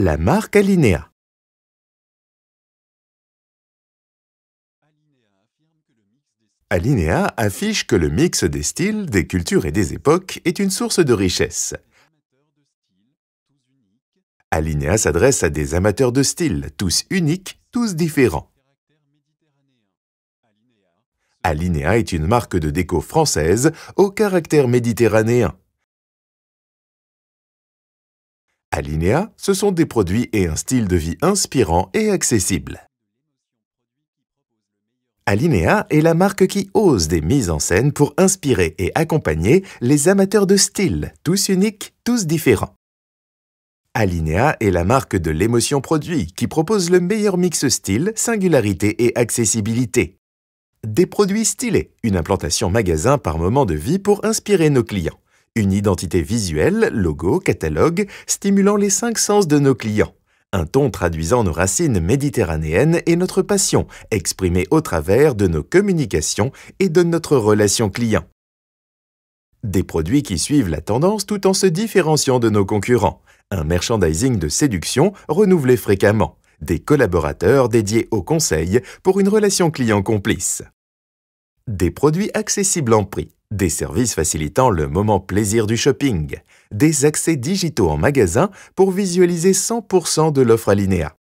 La marque Alinéa. Alinéa affiche que le mix des styles, des cultures et des époques est une source de richesse. Alinéa s'adresse à des amateurs de style, tous uniques, tous différents. Alinéa est une marque de déco française au caractère méditerranéen. Alinea, ce sont des produits et un style de vie inspirant et accessible. Alinea est la marque qui ose des mises en scène pour inspirer et accompagner les amateurs de style, tous uniques, tous différents. Alinea est la marque de l'émotion produit qui propose le meilleur mix style, singularité et accessibilité. Des produits stylés, une implantation magasin par moment de vie pour inspirer nos clients. Une identité visuelle, logo, catalogue, stimulant les cinq sens de nos clients. Un ton traduisant nos racines méditerranéennes et notre passion, exprimée au travers de nos communications et de notre relation client. Des produits qui suivent la tendance tout en se différenciant de nos concurrents. Un merchandising de séduction renouvelé fréquemment. Des collaborateurs dédiés au conseil pour une relation client complice. Des produits accessibles en prix des services facilitant le moment plaisir du shopping, des accès digitaux en magasin pour visualiser 100% de l'offre Alinéa,